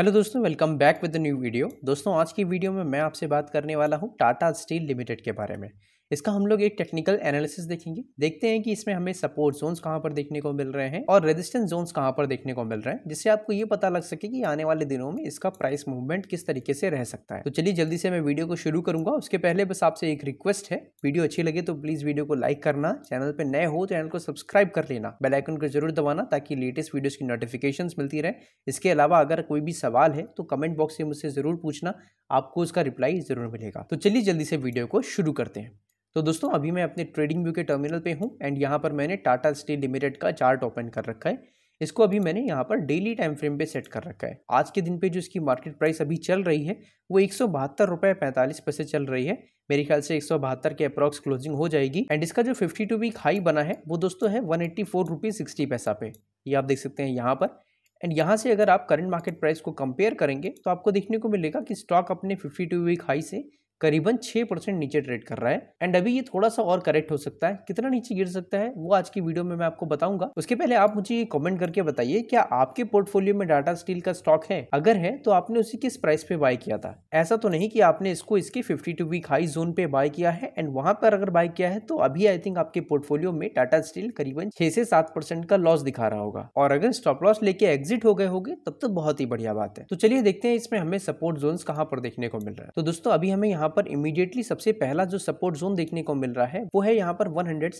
hello दोस्तों welcome back with new video दोस्तों आज की वीडियो में मैं आपसे बात करने वाला हूँ टाटा स्टील लिमिटेड के बारे में इसका हम लोग एक टेक्निकल एनालिसिस देखेंगे देखते हैं कि इसमें हमें सपोर्ट जोन्स कहाँ पर देखने को मिल रहे हैं और रेजिस्टेंस जोन्स कहाँ पर देखने को मिल रहे हैं जिससे आपको ये पता लग सके कि आने वाले दिनों में इसका प्राइस मूवमेंट किस तरीके से रह सकता है तो चलिए जल्दी से मैं वीडियो को शुरू करूंगा उसके पहले बस आपसे एक रिक्वेस्ट है वीडियो अच्छी लगे तो प्लीज वीडियो को लाइक करना चैनल पर नए हो तो चैनल को सब्सक्राइब कर लेना बेलाइकन को जरूर दबाना ताकि लेटेस्ट वीडियोज की नोटिफिकेशन मिलती रहे इसके अलावा अगर कोई भी सवाल है तो कमेंट बॉक्स में मुझसे जरूर पूछना आपको उसका रिप्लाई जरूर मिलेगा तो चलिए जल्दी से वीडियो को शुरू करते हैं तो दोस्तों अभी मैं अपने ट्रेडिंग व्यू के टर्मिनल पे हूँ एंड यहाँ पर मैंने टाटा स्टील लिमिटेड का चार्ट ओपन कर रखा है इसको अभी मैंने यहाँ पर डेली टाइम फ्रेम पे सेट कर रखा है आज के दिन पे जो इसकी मार्केट प्राइस अभी चल रही है वो एक सौ बहत्तर रुपये पैंतालीस पैसे चल रही है मेरे ख्याल से एक सौ बहत्तर के अप्रॉक्स क्लोजिंग हो जाएगी एंड इसका जो फिफ्टी टू वीक हाई बना है वो दोस्तों है one eighty four rupees sixty paisa पे ये आप देख सकते हैं यहाँ पर एंड यहाँ से अगर आप करंट मार्केट प्राइस को कंपेयर करेंगे तो आपको देखने को मिलेगा कि स्टॉक अपने फिफ्टी टू वीक हाई से करीबन छः परसेंट नीचे ट्रेड कर रहा है एंड अभी ये थोड़ा सा और करेक्ट हो सकता है कितना नीचे गिर सकता है वो आज की वीडियो में मैं आपको बताऊंगा उसके पहले आप मुझे ये कमेंट करके बताइए क्या आपके पोर्टफोलियो में डाटा स्टील का स्टॉक है अगर है तो आपने उसे किस प्राइस पे बाय किया था ऐसा तो नहीं की आपने इसको इसके fifty two week high zone पे बाय किया है एंड वहां पर अगर बाय किया है तो अभी आई थिंक आपके पोर्टफोलियो में टाटा स्टील करीबन छह से सात परसेंट का लॉस दिखा रहा होगा और अगर स्टॉप लॉस लेके एग्जिट हो गए होगे तब तो बहुत ही बढ़िया बात है तो चलिए देखते हैं इसमें हमें सपोर्ट जोन कहाँ पर देखने को मिल रहा है तो दोस्तों अभी हमें यहाँ यहाँ पर इमीडिएटली सबसे पहला जो सपोर्ट जोन देखने को मिल रहा है वो है यहाँ पर वन हंड्रेड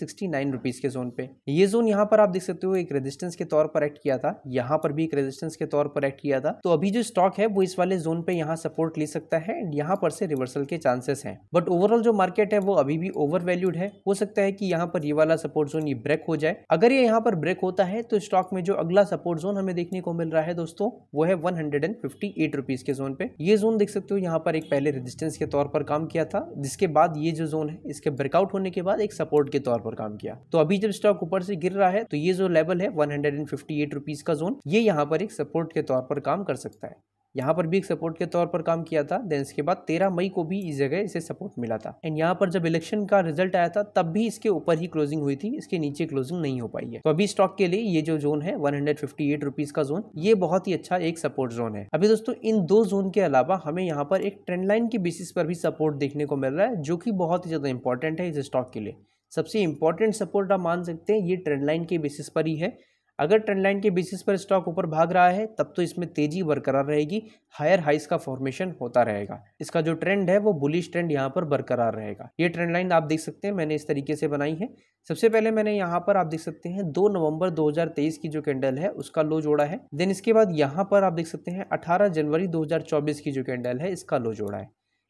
के जोन पे ये जोन यहाँ पर आप देख सकते हो एक रेजिस्टेंस के तौर पर एक्ट किया था यहाँ पर भी एक रेजिस्टेंस के तौर पर एक्ट किया था तो अभी जो स्टॉक है वो इस वाले जोन पे यहाँ सपोर्ट ले सकता है एंड यहाँ पर से रिवर्सल के चांसेस है बट ओवरऑल जो मार्केट है वो अभी भी ओवर वैल्यूड है हो सकता है की यहाँ पर ये वाला सपोर्ट जोन ये ब्रेक हो जाए अगर ये यहाँ पर ब्रेक होता है तो स्टॉक में जो अगला सपोर्ट जोन हमें देखने को मिल रहा है दोस्तों वो है वन हंड्रेड के जोन पे ये जोन देख सकते हो यहाँ पर एक पहले रेजिस्टेंस के तौर पर पर काम किया था जिसके बाद ये जो जोन है इसके ब्रेकआउट होने के बाद एक सपोर्ट के तौर पर काम किया तो अभी जब स्टॉक ऊपर से गिर रहा है तो ये जो लेवल है वन हंड्रेड का जोन ये यहाँ पर एक सपोर्ट के तौर पर काम कर सकता है यहाँ पर भी एक सपोर्ट के तौर पर काम किया था देन इसके बाद तेरह मई को भी इस जगह इसे सपोर्ट मिला था एंड यहाँ पर जब इलेक्शन का रिजल्ट आया था तब भी इसके ऊपर ही क्लोजिंग हुई थी इसके नीचे क्लोजिंग नहीं हो पाई है तो अभी स्टॉक के लिए ये जो जोन है वन हंड्रेड का जोन ये बहुत ही अच्छा एक सपोर्ट जोन है अभी दोस्तों इन दो जोन के अलावा हमें यहाँ पर एक ट्रेंड लाइन के बेसिस पर भी सपोर्ट देखने को मिल रहा है जो कि बहुत ही ज़्यादा इंपॉर्टेंट है इस स्टॉक के लिए सबसे इंपॉर्टेंट सपोर्ट आप मान सकते हैं ये ट्रेंड लाइन के बेसिस पर ही है अगर ट्रेंड लाइन के बेसिस पर स्टॉक ऊपर भाग रहा है तब तो इसमें तेजी बरकरार रहेगी हायर हाइस का फॉर्मेशन होता रहेगा इसका जो ट्रेंड है वो बुलिश ट्रेंड यहाँ पर बरकरार रहेगा ये ट्रेंड लाइन आप देख सकते हैं मैंने इस तरीके से बनाई है सबसे पहले मैंने यहाँ पर आप देख सकते हैं दो नवंबर दो की जो कैंडल है उसका लो जोड़ा है देन इसके बाद यहाँ पर आप देख सकते हैं अठारह जनवरी दो की जो कैंडल है इसका लो जोड़ा है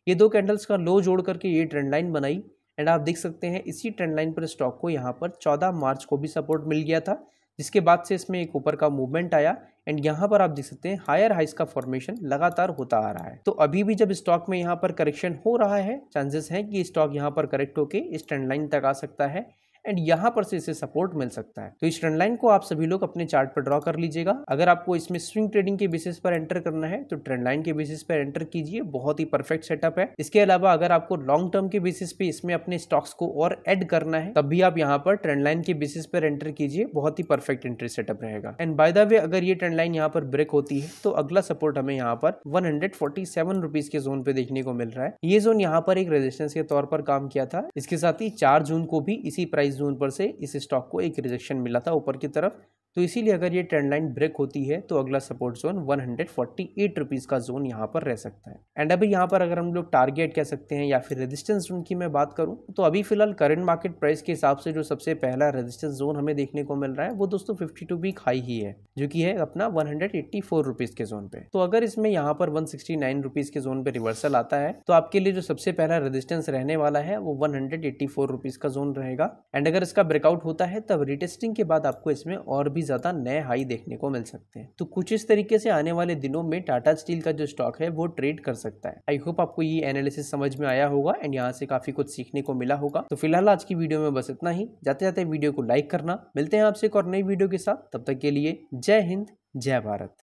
ये दो कैंडल्स का लो जोड़ करके ये ट्रेंड लाइन बनाई एंड आप देख सकते हैं इसी ट्रेंड लाइन पर स्टॉक को यहाँ पर 14 मार्च को भी सपोर्ट मिल गया था जिसके बाद से इसमें एक ऊपर का मूवमेंट आया एंड यहाँ पर आप देख सकते हैं हायर हाइस का फॉर्मेशन लगातार होता आ रहा है तो अभी भी जब स्टॉक में यहाँ पर करेक्शन हो रहा है चांसेस हैं कि स्टॉक यहाँ पर करेक्ट होकर इस ट्रेंड लाइन तक आ सकता है एंड यहाँ पर से इसे सपोर्ट मिल सकता है तो इस ट्रेंड लाइन को आप सभी लोग अपने चार्ट पर ड्रॉ कर लीजिएगा अगर आपको इसमें स्विंग ट्रेडिंग के बेसिस पर एंटर करना है तो ट्रेंड लाइन के बेसिस पर एंटर कीजिए बहुत ही परफेक्ट सेटअप है इसके अलावा अगर आपको लॉन्ग टर्म के बेसिस पे इसमें अपने स्टॉक्स को और एड करना है तब भी आप यहाँ पर ट्रेंड लाइन के बेसिस पर एंटर कीजिए बहुत ही परफेक्ट एंट्री सेटअप रहेगा एंड बाय द वे अगर ये ट्रेंड लाइन यहाँ पर ब्रेक होती है तो अगला सपोर्ट हमें यहाँ पर one hundred forty seven rupees के जोन पे देखने को मिल रहा है ये जोन यहाँ पर एक रेजिस्टेंस के तौर पर काम किया था इसके साथ ही चार जून को भी इसी प्राइस प्राइस जोन पर से इस स्टॉक को एक रिजेक्शन मिला था ऊपर की तरफ तो इसीलिए अगर ये ट्रेंड लाइन ब्रेक होती है तो अगला support zone one hundred forty eight rupees का जोन यहाँ पर रह सकता है एंड अभी यहाँ पर अगर हम लोग टारगेट कह सकते हैं या फिर रेजिस्टेंस जोन की मैं बात करूँ तो अभी फिलहाल करंट मार्केट प्राइस के हिसाब से जो सबसे पहला रेजिस्टेंस जोन हमें देखने को मिल रहा है वो दोस्तों फिफ्टी टू वीक हाई ही है जो की है अपना one hundred eighty four rupees के जोन पे तो अगर इसमें यहाँ पर वन सिक्सटी नाइन रुपीज़ के जोन पे रिवर्सल आता है तो आपके लिए जो सबसे पहला रेजिस्टेंस रहने वाला है वो one hundred eighty four rupees का जोन रहेगा एंड अगर इसका ब्रेकआउट होता है तब रिटेस्टिंग के बाद आपको इसमें और भी भी ज़्यादा नए हाई देखने को मिल सकते हैं तो कुछ इस तरीके से आने वाले दिनों में टाटा स्टील का जो स्टॉक है वो ट्रेड कर सकता है आई होप आपको ये एनालिसिस समझ में आया होगा एंड यहाँ से काफ़ी कुछ सीखने को मिला होगा तो फिलहाल आज की वीडियो में बस इतना ही जाते जाते वीडियो को लाइक करना मिलते हैं आपसे एक और नई वीडियो के साथ तब तक के लिए जय हिंद जय भारत